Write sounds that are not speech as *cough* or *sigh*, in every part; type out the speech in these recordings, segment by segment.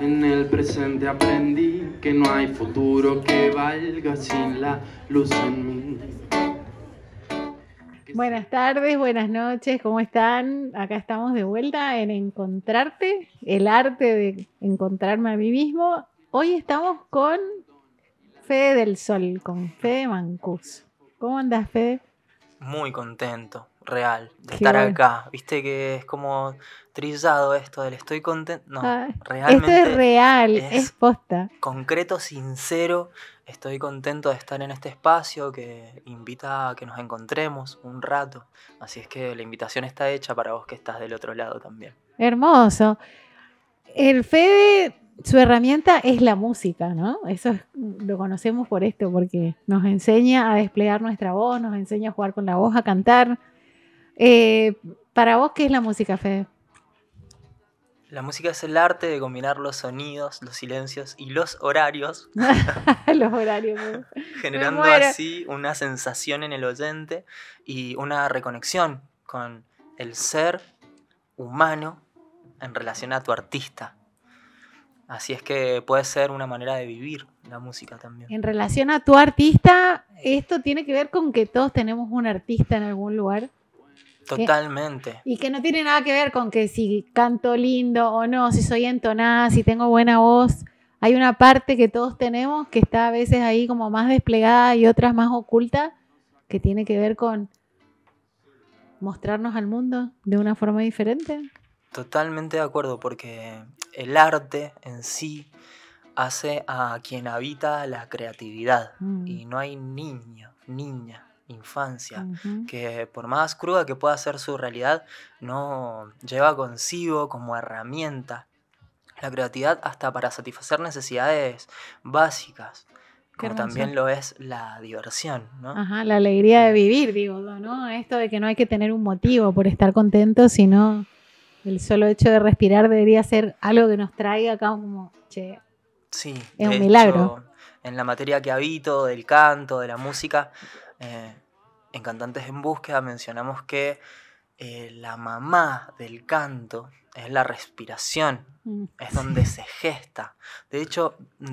En el presente aprendí que no hay futuro que valga sin la luz en mí. Buenas tardes, buenas noches, ¿cómo están? Acá estamos de vuelta en Encontrarte, el arte de encontrarme a mí mismo. Hoy estamos con Fede del Sol, con Fede Mancus. ¿Cómo andas, Fede? Muy contento, real, de estar acá. Viste que es como trillado esto del estoy contento. No, realmente. Ah, esto es real, es, posta. Concreto, sincero. Estoy contento de estar en este espacio que invita a que nos encontremos un rato. Así es que la invitación está hecha para vos que estás del otro lado también. Hermoso. El Fede, su herramienta es la música, ¿no? Eso lo conocemos por esto, porque nos enseña a desplegar nuestra voz, nos enseña a jugar con la voz, a cantar. Eh, ¿Para vos qué es la música, Fede? La música es el arte de combinar los sonidos, los silencios y los horarios. *laughs* los horarios. generando así una sensación en el oyente y una reconexión con el ser humano en relación a tu artista. Así es que puede ser una manera de vivir la música también. En relación a tu artista, esto tiene que ver con que todos tenemos un artista en algún lugar. Totalmente. y que no tiene nada que ver con que si canto lindo o no, si soy entonada, si tengo buena voz. Hay una parte que todos tenemos que está a veces ahí como más desplegada y otras más oculta, que tiene que ver con mostrarnos al mundo de una forma diferente. Totalmente de acuerdo, porque el arte en sí hace a quien habita la creatividad mm. y no hay niño, niña infancia, que por más cruda que pueda ser su realidad, no lleva consigo como herramienta la creatividad hasta para satisfacer necesidades básicas, como también lo es la diversión, la alegría de vivir, digo, ¿no? Esto de que no hay que tener un motivo por estar contento, sino el solo hecho de respirar debería ser algo que nos traiga acá como, che, sí, es un milagro. En la materia que habito, del canto, de la música, eh, en Cantantes en Búsqueda mencionamos que eh, la mamá del canto es la respiración, mm. es donde se gesta. De hecho... Mm,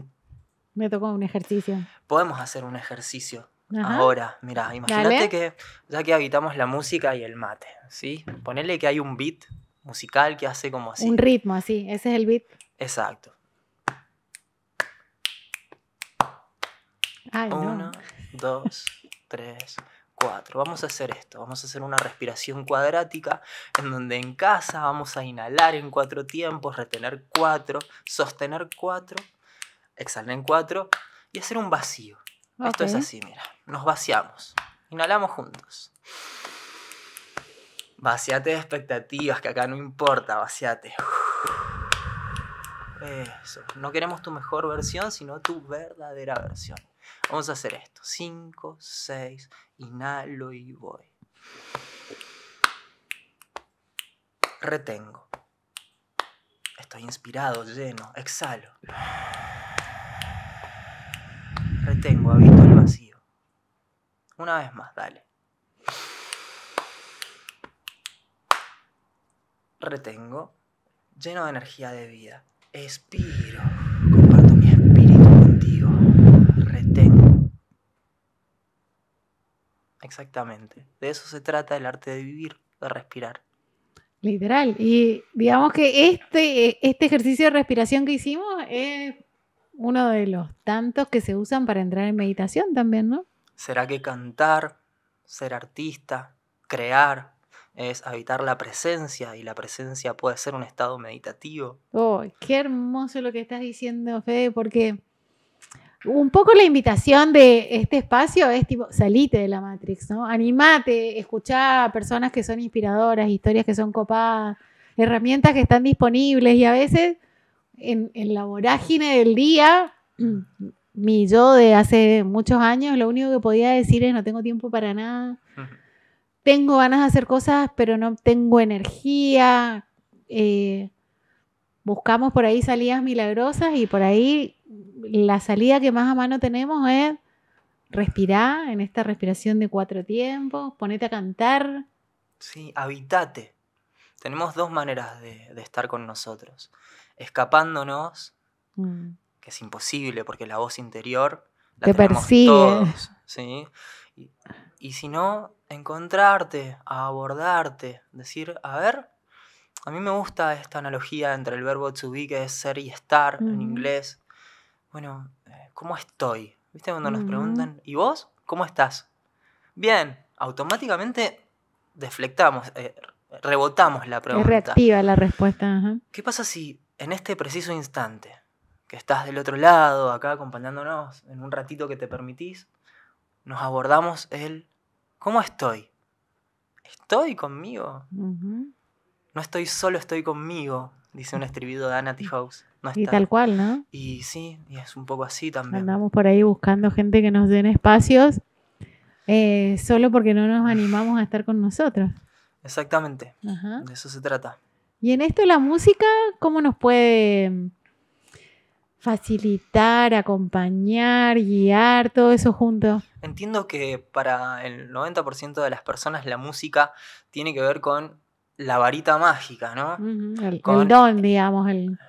Me tocó un ejercicio. Podemos hacer un ejercicio ahora. Mira, imagínate que ya que habitamos la música y el mate, ¿sí? Ponele que hay un beat musical que hace como así. Un ritmo así, ese es el beat. Exacto. Uno, dos, 3, 4. Vamos a hacer esto, vamos a hacer una respiración cuadrática en donde en casa vamos a inhalar en cuatro tiempos, retener 4, sostener 4, exhalar en 4 y hacer un vacío. Esto es así, mira, nos vaciamos, inhalamos juntos. Vaciate de expectativas, que acá no importa, vaciate. Eso. No queremos tu mejor versión, sino tu verdadera versión. Vamos a hacer esto. 5, 6, inhalo y voy. Retengo. Estoy inspirado, lleno. Exhalo. Retengo, habito el vacío. Una vez más, dale. Retengo, lleno de energía de vida. Expiro. Exactamente. De eso se trata el arte de vivir, de respirar. Literal. Y digamos que este, este ejercicio de respiración que hicimos es uno de los tantos que se usan para entrar en meditación también, ¿no? ¿Será que cantar, ser artista, crear, es habitar la presencia y la presencia puede ser un estado meditativo? Oh, qué hermoso lo que estás diciendo, Fede, porque un poco la invitación de este espacio es tipo, salite de la Matrix, ¿no? Animate, escuchá a personas que son inspiradoras, historias que son copadas, herramientas que están disponibles y a veces en, la vorágine del día, *clears throat* mi yo de hace muchos años, lo único que podía decir es no tengo tiempo para nada, tengo ganas de hacer cosas, pero no tengo energía. Eh, buscamos por ahí salidas milagrosas y por ahí la salida que más a mano tenemos es respirar en esta respiración de cuatro tiempos, ponete a cantar. Sí, habitate. Tenemos dos maneras de, estar con nosotros. Escapándonos, mm. que es imposible porque la voz interior la Te persigue. ¿sí? y, si no, encontrarte, abordarte, decir, a ver, a mí me gusta esta analogía entre el verbo to be, que es ser y estar en inglés, bueno, eh, ¿cómo estoy? ¿Viste cuando nos preguntan, ¿y vos? ¿Cómo estás? Bien, automáticamente deflectamos, eh, rebotamos la pregunta. reactiva la respuesta. ¿Qué pasa si en este preciso instante, que estás del otro lado, acá acompañándonos, en un ratito que te permitís, nos abordamos el ¿cómo estoy? ¿Estoy conmigo? No estoy solo, estoy conmigo dice un estribido de Anati House. y tal cual, ¿no? Y sí, y es un poco así también. Andamos por ahí buscando gente que nos den espacios eh, solo porque no nos animamos a estar con nosotros. Exactamente, de eso se trata. Y en esto la música, ¿cómo nos puede facilitar, acompañar, guiar, todo eso junto? Entiendo que para el 90% de las personas la música tiene que ver con la varita mágica, ¿no? el, don, digamos, el,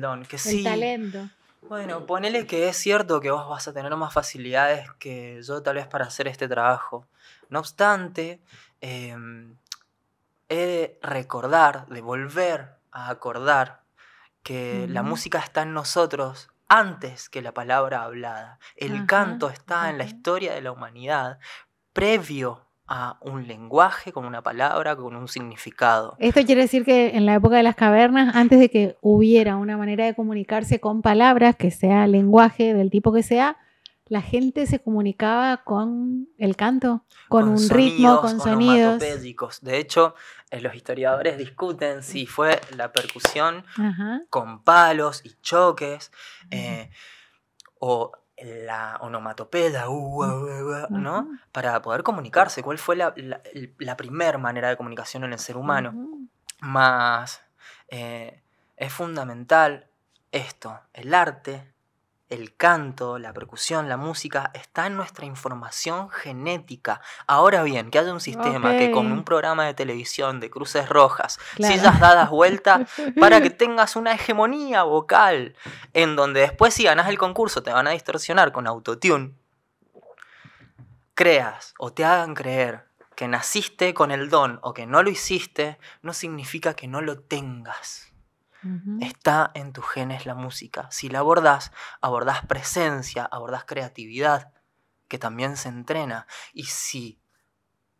don, que talento. Bueno, ponele que es cierto que vos vas a tener más facilidades que yo tal vez para hacer este trabajo. No obstante, em, he de recordar, de volver a acordar que la música está en nosotros antes que la palabra hablada. El canto está en la historia de la humanidad, previo a un lenguaje, con una palabra, con un significado. Esto quiere decir que en la época de las cavernas, antes de que hubiera una manera de comunicarse con palabras, que sea lenguaje del tipo que sea, la gente se comunicaba con el canto, con, un ritmo, con sonidos. De hecho, eh, los historiadores discuten si fue la percusión con palos y choques, eh, o la onomatopeya, uh, uh, uh, ¿no? Para poder comunicarse, cuál fue la, la, primera manera de comunicación en el ser humano. Más eh, es fundamental esto, el arte el canto, la percusión, la música está en nuestra información genética. Ahora bien, que haya un sistema que con un programa de televisión de cruces rojas, si sillas dadas vuelta, *laughs* para que tengas una hegemonía vocal, en donde después si ganas el concurso te van a distorsionar con autotune, creas o te hagan creer que naciste con el don o que no lo hiciste, no significa que no lo tengas. Está en tus genes la música. Si la abordás, abordás presencia, abordás creatividad, que también se entrena. Y si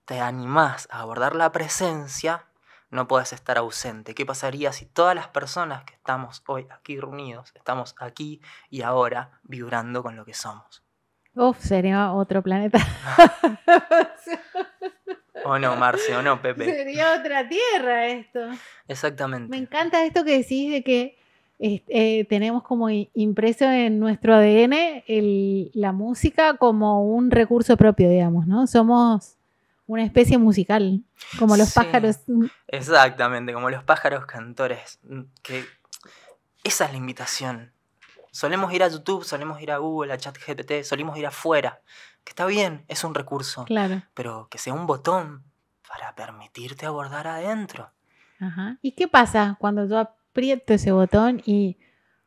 te animás a abordar la presencia, no puedes estar ausente. ¿Qué pasaría si todas las personas que estamos hoy aquí reunidos, estamos aquí y ahora vibrando con lo que somos? Uf, sería otro planeta. *laughs* *laughs* O no, Marce, o no, *laughs* Pepe. Sería otra tierra esto. Exactamente. Me encanta esto que decís de que eh, tenemos como impreso en nuestro ADN la música como un recurso propio, digamos, ¿no? Somos una especie musical, como los pájaros. Mm. Exactamente, como los pájaros cantores. Mm, que esa es la invitación. Solemos ir a YouTube, solemos ir a Google, a ChatGPT, solemos ir afuera, que está bien, es un recurso, claro. pero que sea un botón para permitirte abordar adentro. Ajá. ¿Y qué pasa cuando yo aprieto ese botón y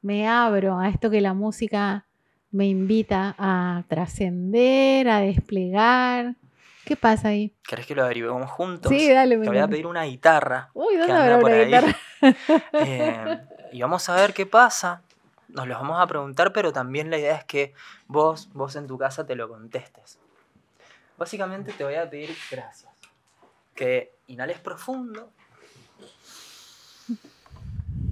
me abro a esto que la música me invita a trascender, a desplegar? ¿Qué pasa ahí? ¿Querés que lo averiguemos juntos? Sí, dale. Te voy a pedir una guitarra. Uy, ¿dónde ahí? *laughs* Eh, y vamos a ver qué pasa nos los vamos a preguntar, pero también la idea es que vos, vos en tu casa te lo contestes. Básicamente te voy a pedir gracias. Que inhales profundo.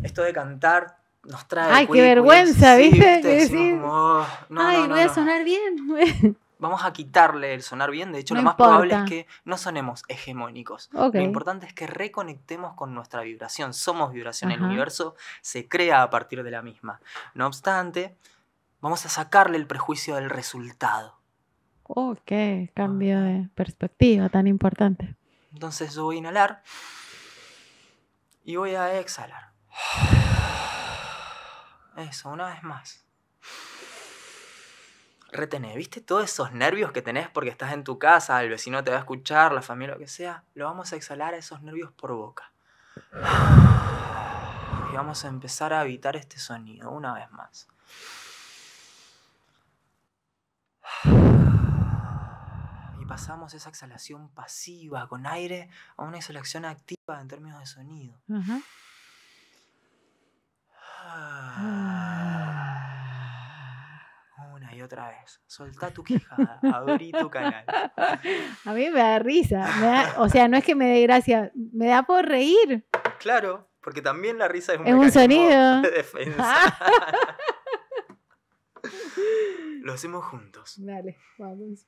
Esto de cantar nos trae... ¡Ay, qué vergüenza! ¿Viste? Oh, ¡Ay, no, voy a sonar bien! *laughs* vamos a quitarle el sonar bien. De hecho, lo más probable es que no sonemos hegemónicos. Lo importante es que reconectemos con nuestra vibración. Somos vibración. El universo se crea a partir de la misma. No obstante, vamos a sacarle el prejuicio del resultado. Oh, cambio ah. de perspectiva tan importante. Entonces yo voy a inhalar y voy a exhalar. *sighs* Eso, una vez más retener, ¿viste? Todos esos nervios que tenés porque estás en tu casa, el vecino te va a escuchar, la familia, lo que sea, lo vamos a exhalar a esos nervios por boca. Y vamos a empezar a evitar este sonido una vez más. Y pasamos esa exhalación pasiva con aire a una exhalación activa en términos de sonido. otra vez. Soltá tu quejada abrí tu canal. *laughs* A mí me da risa. o sea, no es que me dé gracia, me da por reír. Claro, porque también la risa es un, sonido *laughs* defensa. *laughs* Lo hacemos juntos. Dale, vamos.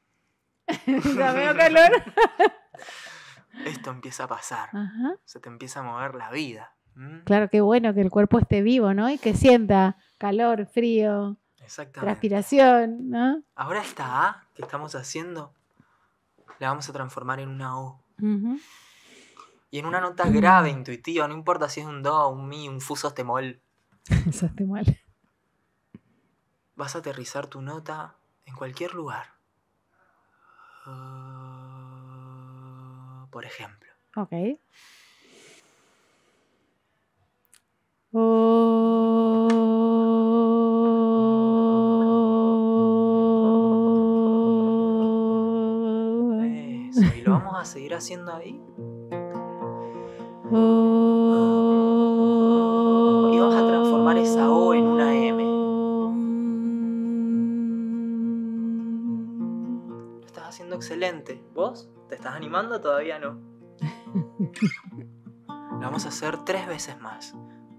calor. Esto empieza a pasar. Se te empieza a mover la vida. ¿Mm? Claro, qué bueno que el cuerpo esté vivo, ¿no? Y que sienta calor, frío, exactamente. Respiración, ¿no? Ahora esta A que estamos haciendo la vamos a transformar en una O. Y en una nota grave, intuitiva, no importa si es un Do, un Mi, un Fu sostemol. *laughs* Mol. Vas a aterrizar tu nota en cualquier lugar. por ejemplo. Ok. Oh. seguir haciendo ahí? Oh. y vas a transformar esa O en una M. Lo estás haciendo excelente. ¿Vos? ¿Te estás animando? Todavía no. *laughs* Lo vamos a hacer tres veces más.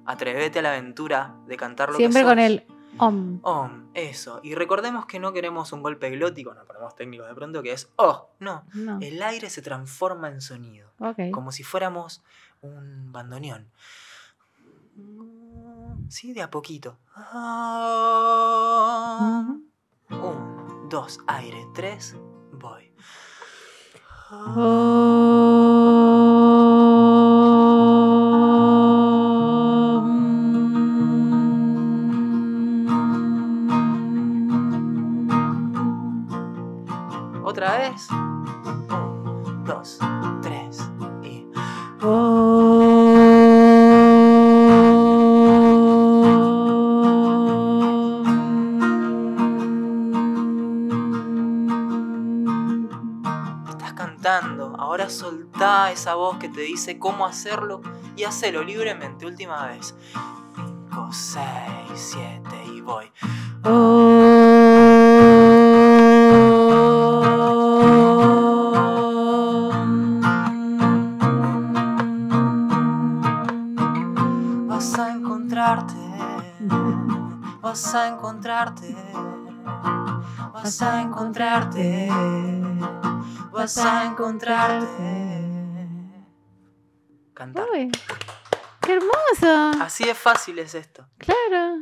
Atrévete a la aventura de cantar lo Siempre con el Om. eso. Y recordemos que no queremos un golpe glótico, no ponemos técnicos de pronto, que es oh, no. El aire se transforma en sonido. Como si fuéramos un bandoneón. Sí, de a poquito. Un, dos, aire, tres, voy. Oh. 1, 2, 3 y... Estás cantando, Ahora soltá esa voz que te dice cómo hacerlo y hacelo libremente. Última vez. 5, 6, 7 y voy. vas a encontrarte, vas a encontrarte, vas a encontrarte. Cantar. ¡Qué hermoso! Así de fácil es esto. Claro.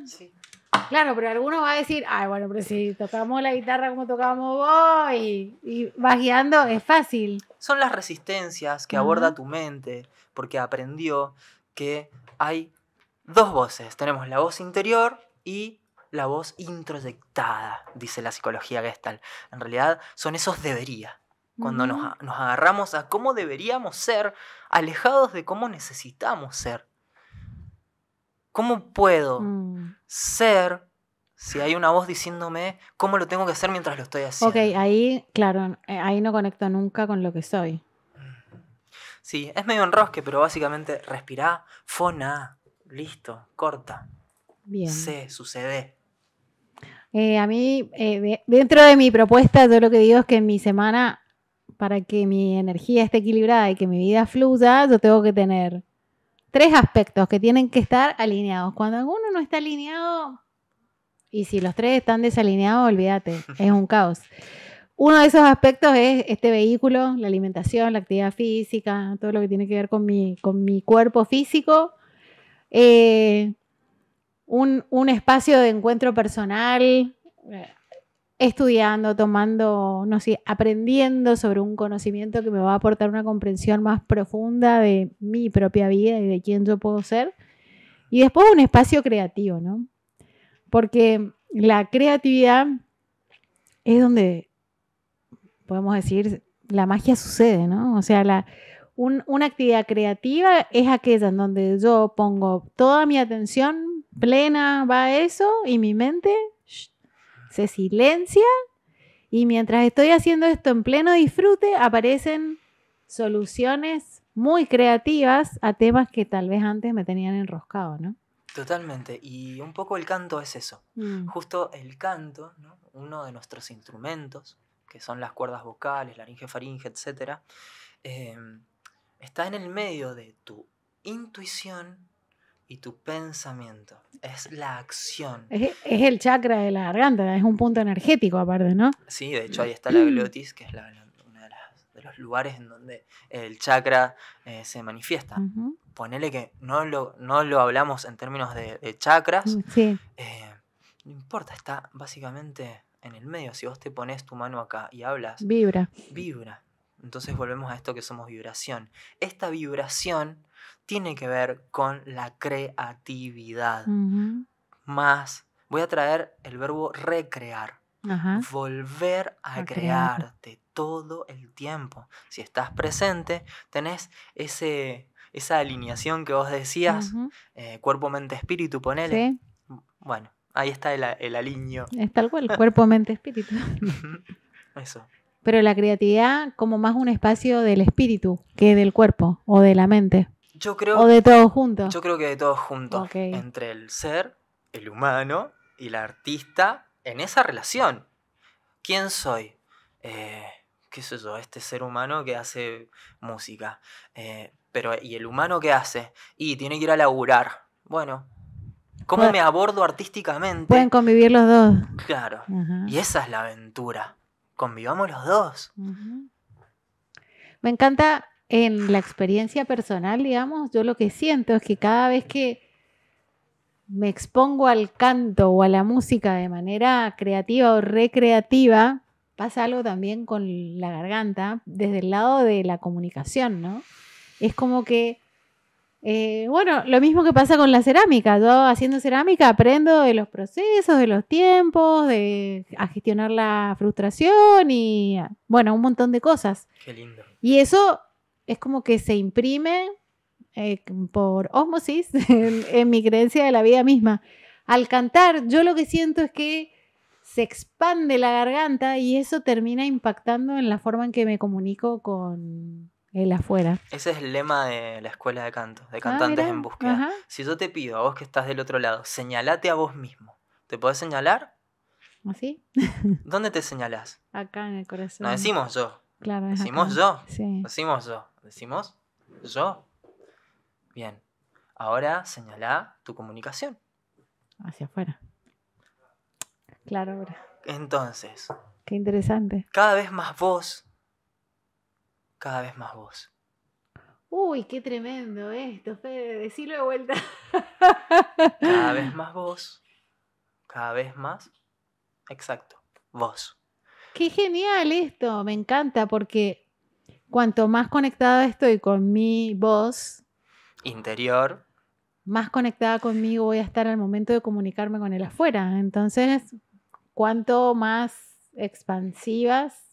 Claro, pero alguno va a decir, ay, bueno, pero si tocamos la guitarra como tocamos vos y, vas guiando, es fácil. Son las resistencias que aborda tu mente, porque aprendió que hay dos voces. Tenemos la voz interior y la voz introyectada, dice la psicología gestal. En realidad son esos debería. Cuando nos, agarramos a cómo deberíamos ser, alejados de cómo necesitamos ser. ¿Cómo puedo mm. ser si hay una voz diciéndome cómo lo tengo que hacer mientras lo estoy haciendo. Ok, ahí, claro, eh, ahí no conecto nunca con lo que soy. Sí, es medio enrosque, pero básicamente respira fona, listo, corta. Bien. se sucede. Eh, a mí, eh, dentro de mi propuesta, yo lo que digo es que en mi semana, para que mi energía esté equilibrada y que mi vida fluya, yo tengo que tener tres aspectos que tienen que estar alineados. Cuando alguno no está alineado, y si los tres están desalineados, olvídate, *laughs* es un caos. Uno de esos aspectos es este vehículo, la alimentación, la actividad física, todo lo que tiene que ver con mi, con mi cuerpo físico. Eh, un, espacio de encuentro personal, eh, estudiando, tomando, no sé, aprendiendo sobre un conocimiento que me va a aportar una comprensión más profunda de mi propia vida y de quién yo puedo ser. Y después un espacio creativo, ¿no? Porque la creatividad es donde, podemos decir, la magia sucede, ¿no? O sea, la, una actividad creativa es aquella en donde yo pongo toda mi atención plena, va a eso, y mi mente se silencia. Y mientras estoy haciendo esto en pleno disfrute, aparecen soluciones muy creativas a temas que tal vez antes me tenían enroscado, ¿no? Totalmente, y un poco el canto es eso. Mm. Justo el canto, uno de nuestros instrumentos, que son las cuerdas vocales, laringe, faringe, etc., está en el medio de tu intuición y tu pensamiento. Es la acción. Es, el chakra de la garganta, es un punto energético aparte, ¿no? Sí, de hecho ahí está la glotis, que es uno de, los lugares en donde el chakra eh, se manifiesta. Ponele que no lo, no lo hablamos en términos de, chakras. Mm, sí. Eh, no importa, está básicamente en el medio. Si vos te pones tu mano acá y hablas. Vibra. Vibra. Entonces volvemos a esto que somos vibración. Esta vibración tiene que ver con la creatividad. Más, voy a traer el verbo recrear. Volver a, crearte todo el tiempo. Si estás presente, tenés ese, esa alineación que vos decías, eh, cuerpo, mente, espíritu, ponele. Bueno, ahí está el, el aliño. Está el cuerpo, mente, espíritu. *laughs* Eso pero la creatividad como más un espacio del espíritu que del cuerpo o de la mente. Yo creo, o de todos juntos. Yo creo que de todos juntos. Entre el ser, el humano y la artista en esa relación. ¿Quién soy? Eh, ¿Qué sé yo? Este ser humano que hace música. Eh, pero, ¿y el humano qué hace? Y tiene que ir a laburar. Bueno, ¿cómo me abordo artísticamente? Pueden convivir los dos. Claro. Y esa es la aventura convivamos los dos. Me encanta en la experiencia personal, digamos, yo lo que siento es que cada vez que me expongo al canto o a la música de manera creativa o recreativa, pasa algo también con la garganta desde el lado de la comunicación, ¿no? Es como que eh, bueno, lo mismo que pasa con la cerámica. Yo haciendo cerámica aprendo de los procesos, de los tiempos, de a gestionar la frustración y, bueno, un montón de cosas. Qué lindo. Y eso es como que se imprime eh, por osmosis *laughs* en mi creencia de la vida misma. Al cantar, yo lo que siento es que se expande la garganta y eso termina impactando en la forma en que me comunico con, el afuera. Ese es el lema de la escuela de canto, de ah, cantantes en búsqueda. Si yo te pido a vos que estás del otro lado, señalate a vos mismo. ¿Te podés señalar? ¿Así? *laughs* ¿Dónde te señalás? Acá en el corazón. No decimos yo. Claro, decimos yo. Sí. Decimos yo. Decimos yo. Bien. Ahora señala tu comunicación. Hacia afuera. Claro, ahora. Entonces. Qué interesante. Cada vez más vos cada vez más voz. Uy, qué tremendo esto, Fede, decirlo de vuelta. cada vez *laughs* más voz. cada vez más, exacto, vos. Qué genial esto, me encanta porque cuanto más conectada estoy con mi voz interior, más conectada conmigo voy a estar al momento de comunicarme con el afuera. Entonces, cuanto más expansivas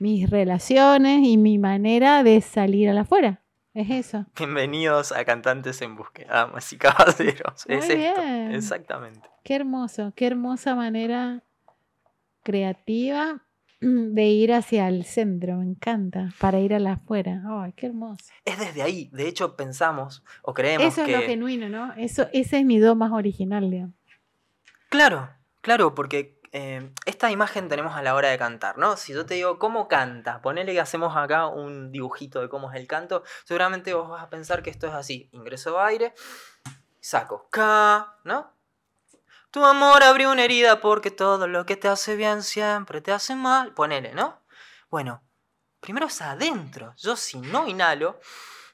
mis relaciones y mi manera de salir a la afuera. Es eso. *laughs* Bienvenidos a Cantantes en Búsqueda, damas y caballeros. Muy bien. Exactamente. Qué hermoso, qué hermosa manera creativa *clears throat* de ir hacia el centro, me encanta, para ir a la afuera. ¡Ay, qué hermoso! Es desde ahí, de hecho pensamos o creemos Eso es lo genuino, ¿no? Eso, ese es mi do más original, digamos. Claro, claro, porque Em, esta imagen tenemos a la hora de cantar, ¿no? Si yo te digo cómo canta, ponele que hacemos acá un dibujito de cómo es el canto, seguramente vos vas a pensar que esto es así, ingreso aire, saco, K, ¿no? Tu amor abrió una herida porque todo lo que te hace bien siempre te hace mal, ponele, ¿no? Bueno, primero es adentro, yo si no inhalo,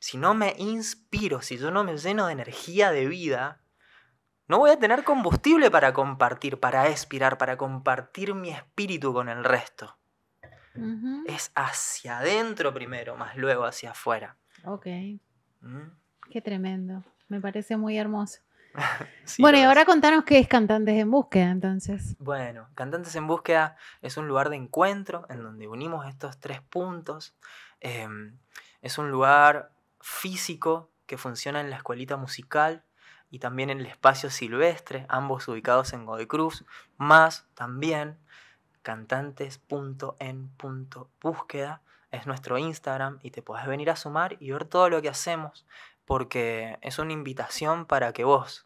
si no me inspiro, si yo no me lleno de energía de vida, no voy a tener combustible para compartir, para expirar, para compartir mi espíritu con el resto. Es hacia adentro primero, más luego hacia afuera. Ok. Mm. Qué tremendo. Me parece muy hermoso. *laughs* bueno, y ahora contanos qué es Cantantes en Búsqueda, entonces. Bueno, Cantantes en Búsqueda es un lugar de encuentro en donde unimos estos tres puntos. Em, es un lugar físico que funciona en la escuelita musical y también en el espacio silvestre, ambos ubicados en Godoy Cruz, más también cantantes.en.búsqueda es nuestro Instagram y te podés venir a sumar y ver todo lo que hacemos porque es una invitación para que vos,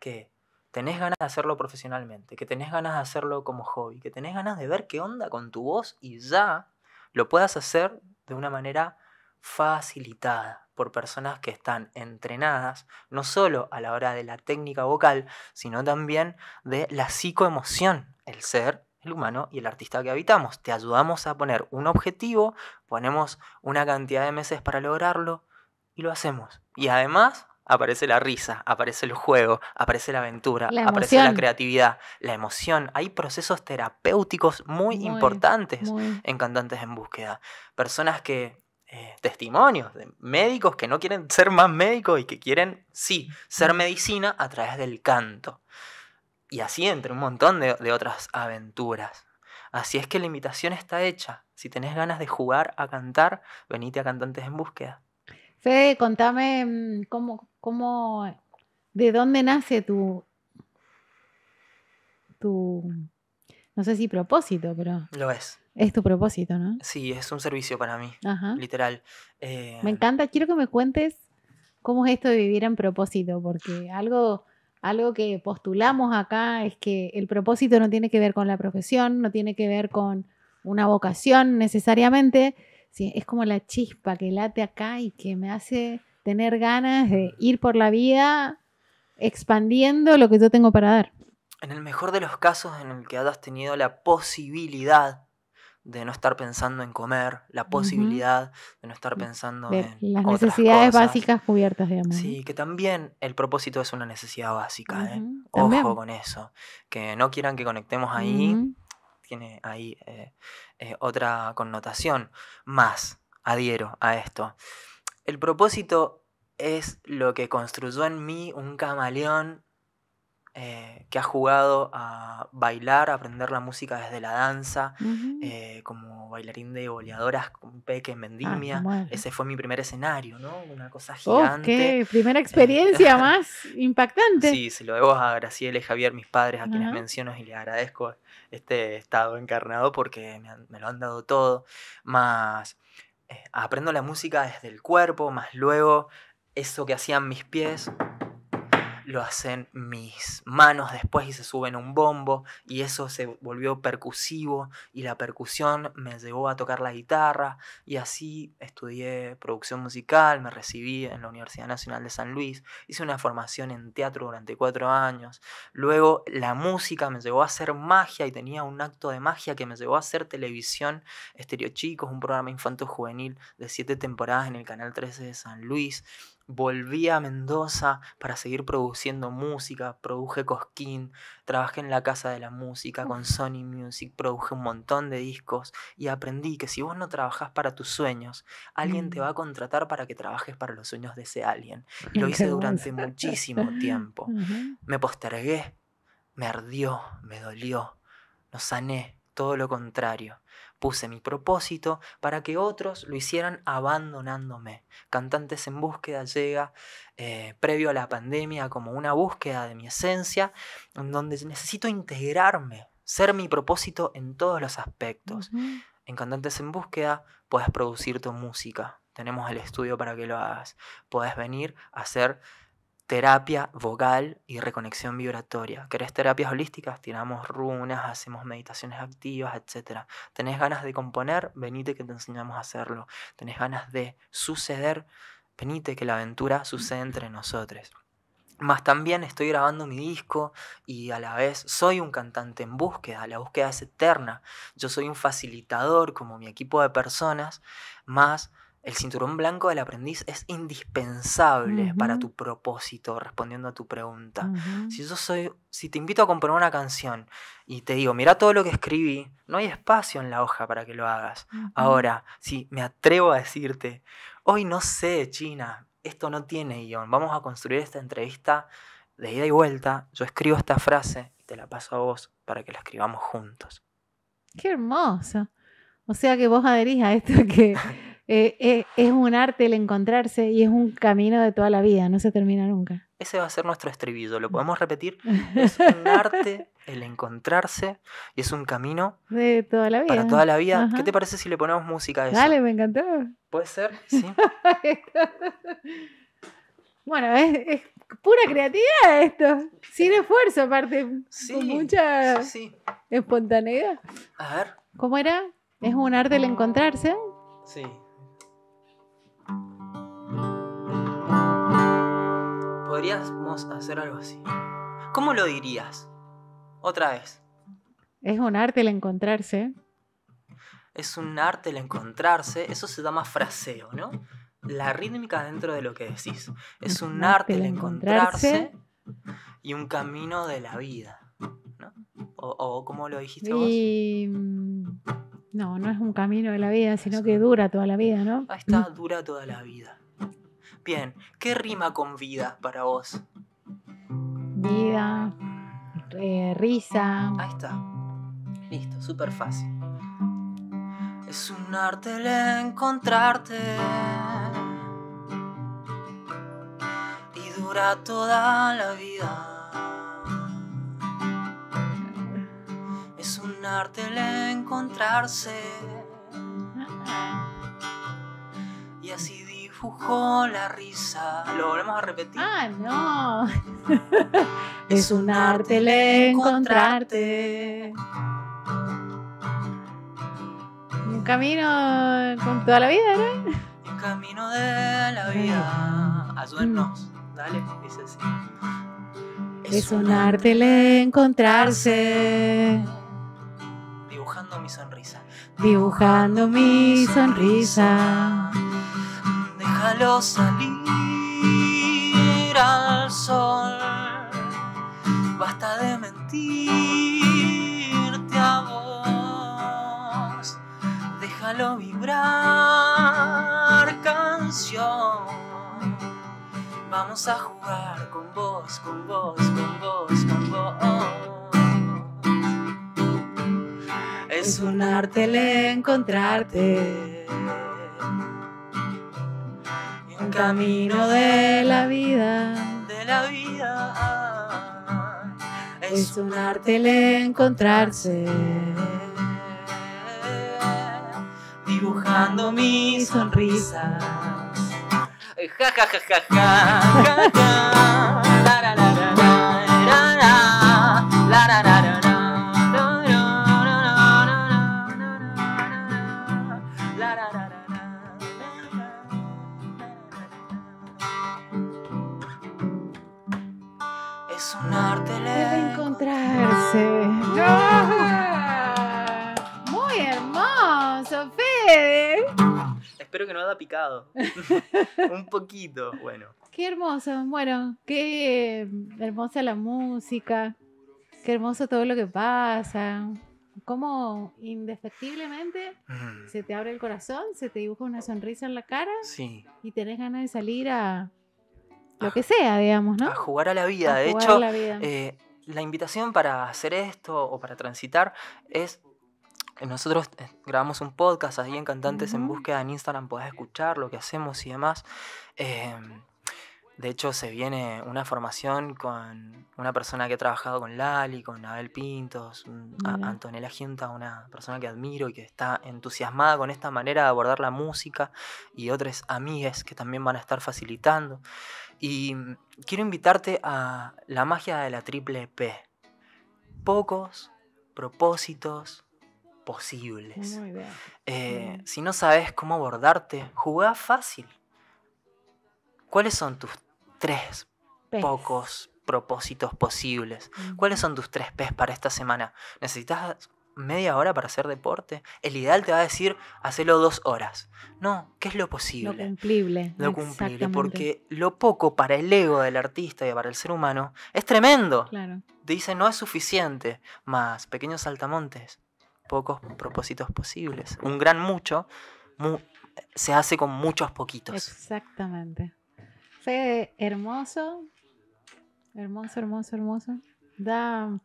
que tenés ganas de hacerlo profesionalmente, que tenés ganas de hacerlo como hobby, que tenés ganas de ver qué onda con tu voz y ya lo puedas hacer de una manera facilitada, por personas que están entrenadas no solo a la hora de la técnica vocal, sino también de la psicoemoción, el ser, el humano y el artista que habitamos. Te ayudamos a poner un objetivo, ponemos una cantidad de meses para lograrlo y lo hacemos. Y además aparece la risa, aparece el juego, aparece la aventura, aparece la creatividad, la emoción. Hay procesos terapéuticos muy, importantes en cantantes en búsqueda. Personas que eh, testimonios de médicos que no quieren *laughs* ser más médicos y que quieren, sí, ser medicina a través del canto. Y así entre un montón de, otras aventuras. Así es que la invitación está hecha. Si tenés ganas de jugar a cantar, venite a Cantantes en Búsqueda. Fede, contame mm, cómo, cómo, de dónde nace tu, tu no sé si propósito, pero... Lo es. Es tu propósito, ¿no? Sí, es un servicio para mí, literal. Eh, me encanta, quiero que me cuentes cómo es esto de vivir en propósito, porque algo, algo que postulamos acá es que el propósito no tiene que ver con la profesión, no tiene que ver con una vocación necesariamente, es como la chispa que late acá y que me hace tener ganas de ir por la vida expandiendo lo que yo tengo para dar en el mejor de los casos en el que hayas tenido la posibilidad de no estar pensando en comer, la posibilidad de no estar pensando en las necesidades básicas cubiertas, digamos. Sí, que también el propósito es una necesidad básica, ¿eh? Ojo con eso, que no quieran que conectemos ahí, tiene ahí eh, eh, otra connotación más, adhiero a esto. El propósito es lo que construyó en mí un camaleón eh, que ha jugado a bailar, a aprender la música desde la danza, eh, como bailarín de goleadoras con Peque en ah, Vendimia. Ese fue mi primer escenario, ¿no? Una cosa gigante. qué primera eh, *laughs* experiencia más impactante. Sí, se lo debo a Graciela y Javier, mis padres, a quienes menciono y les agradezco este estado encarnado porque me, me lo han dado todo. Más aprendo la música desde el cuerpo, más luego eso que hacían mis pies lo hacen mis manos después y se suben un bombo y eso se volvió percusivo y la percusión me llevó a tocar la guitarra y así estudié producción musical, me recibí en la Universidad Nacional de San Luis, hice una formación en teatro durante cuatro años, luego la música me llevó a hacer magia y tenía un acto de magia que me llevó a hacer televisión, Estereo Chicos, un programa infanto juvenil de siete temporadas en el Canal 13 de San Luis, volví a Mendoza para seguir produciendo música, produje Cosquín, trabajé en la Casa de la Música con Sony Music, produje un montón de discos y aprendí que si vos no trabajás para tus sueños, alguien te va mm. a contratar para que trabajes para los sueños de ese alguien. Y lo hice durante muchísimo tiempo. Me postergué, me ardió, me dolió, no sané, todo lo contrario. Puse mi propósito para que otros lo hicieran abandonándome. Cantantes en búsqueda llega eh, previo a la pandemia como una búsqueda de mi esencia, en donde necesito integrarme, ser mi propósito en todos los aspectos. En Cantantes en Búsqueda puedes producir tu música, tenemos el estudio para que lo hagas, puedes venir a hacer terapia vocal y reconexión vibratoria. ¿Querés terapias holísticas? Tiramos runas, hacemos meditaciones activas, etc. ¿Tenés ganas de componer? Venite que te enseñamos a hacerlo. ¿Tenés ganas de suceder? Venite que la aventura sucede entre nosotros. Más también estoy grabando mi disco y a la vez soy un cantante en búsqueda, la búsqueda es eterna. Yo soy un facilitador como mi equipo de personas, más el cinturón blanco del aprendiz es indispensable para tu propósito, respondiendo a tu pregunta. Si yo soy, si te invito a componer una canción y te digo, mira todo lo que escribí, no hay espacio en la hoja para que lo hagas. Ahora, si me atrevo a decirte, hoy no sé, China, esto no tiene guión, vamos a construir esta entrevista de ida y vuelta, yo escribo esta frase y te la paso a vos para que la escribamos juntos. Qué hermoso. O sea que vos adherís a esto que *laughs* Eh, eh, es un arte el encontrarse y es un camino de toda la vida, no se termina nunca. Ese va a ser nuestro estribillo, lo mm. podemos repetir. *laughs* Es un arte el encontrarse y es un camino de toda la vida. Para toda la vida. ¿Qué te parece si le ponemos música a eso? Dale, me encantó. ¿Puede ser? *laughs* Sí. bueno, es, pura creatividad esto. Sin esfuerzo, aparte. con mucha espontaneidad. A ver. ¿Cómo era? Es un arte el encontrarse. Sí. podríamos hacer algo así. ¿Cómo lo dirías? Otra vez. Es un arte el encontrarse. Es un arte el encontrarse. Eso se llama fraseo, ¿no? La rítmica dentro de lo que decís. Es un, arte, el encontrarse, y un camino de la vida. ¿no? O, o lo dijiste vos. Mm, no, no es un camino de la vida, sino que dura toda la vida, ¿no? Ahí está, dura toda la vida. Bien, ¿qué rima con vida para vos? Vida, eh, risa. Ahí está. Listo, súper fácil. Es un arte el encontrarte. Y dura toda la vida. Es un arte el encontrarse. Ah. Y así empujó la risa. Lo volvemos a repetir. Ah, no. *laughs* es un arte el encontrarte. Un camino con toda la vida, ¿no? Un camino de la vida. Mm. Ayúdennos. Dale, dice así. Es, un arte el encontrarse. Dibujando mi sonrisa. Dibujando mi sonrisa salir al sol. Basta de mentirte a vos, déjalo vibrar canción. Vamos a jugar con vos, con vos, con vos, con vos. Es un arte el encontrarte camino de la vida. De la vida. Es un arte el encontrarse. Dibujando mi sonrisa. ja, ja. ¡Ah! Muy hermoso, Fede. Espero que no haya picado. *laughs* Un poquito, bueno. Qué hermoso, bueno, qué hermosa la música, qué hermoso todo lo que pasa. Cómo indefectiblemente se te abre el corazón, se te dibuja una sonrisa en la cara sí. y tenés ganas de salir a, lo que sea, digamos, ¿no? A jugar a la vida. A de hecho, vida. Eh, la invitación para hacer esto o para transitar es nosotros eh, grabamos un podcast ahí en Cantantes en Búsqueda en Instagram, podés escuchar lo que hacemos y demás. Em, de hecho, se viene una formación con una persona que ha trabajado con Lali, con Abel Pintos, Antonella Ginta una persona que admiro y que está entusiasmada con esta manera de abordar la música, y otras amigas que también van a estar facilitando. Y mm, quiero invitarte a la magia de la triple P. Pocos propósitos posibles. Eh, si no sabes cómo abordarte, jugá fácil. ¿Cuáles son tus tres pocos propósitos posibles? ¿Cuáles son tus tres P's para esta semana? ¿Necesitas media hora para hacer deporte. El ideal te va a decir, hacelo dos horas. No, ¿qué es lo posible? Lo cumplible. Lo cumplible, porque lo poco para el ego del artista y para el ser humano es tremendo. Claro. dice, no es suficiente. Más pequeños saltamontes, pocos propósitos posibles. Un gran mucho se hace con muchos poquitos. Exactamente. Fue hermoso, hermoso, hermoso, hermoso. Da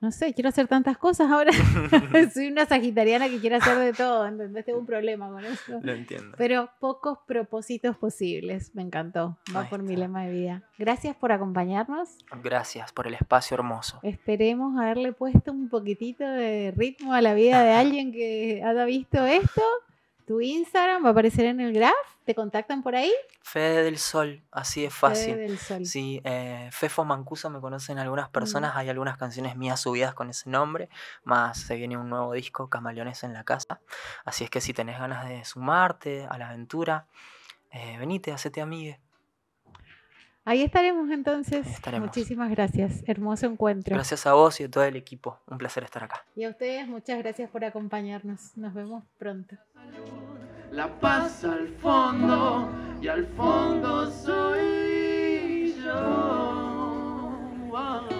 no sé, quiero hacer tantas cosas ahora. *laughs* Soy una sagitariana que quiere hacer de todo, ¿entendés? Tengo un problema con eso. Lo entiendo. Pero pocos propósitos posibles, me encantó. Va por mi lema de vida. Gracias por acompañarnos. Gracias por el espacio hermoso. Esperemos haberle puesto un poquitito de ritmo a la vida de *laughs* alguien que haya visto esto tu Instagram, va a aparecer en el graph, te contactan por ahí. Fede del Sol, así es fácil. Fede del Sol. Sí, eh, Fefo Mancuso me conocen algunas personas, hay algunas canciones mías subidas con ese nombre, más se viene un nuevo disco, Camaleones en la Casa, así es que si tenés ganas de sumarte a la aventura, eh, venite, hacete amigues. Ahí estaremos entonces. Muchísimas gracias. Hermoso encuentro. Gracias a vos y a todo el equipo. Un placer estar acá. Y a ustedes, muchas gracias por acompañarnos. Nos vemos pronto. La paz al fondo y al fondo soy yo.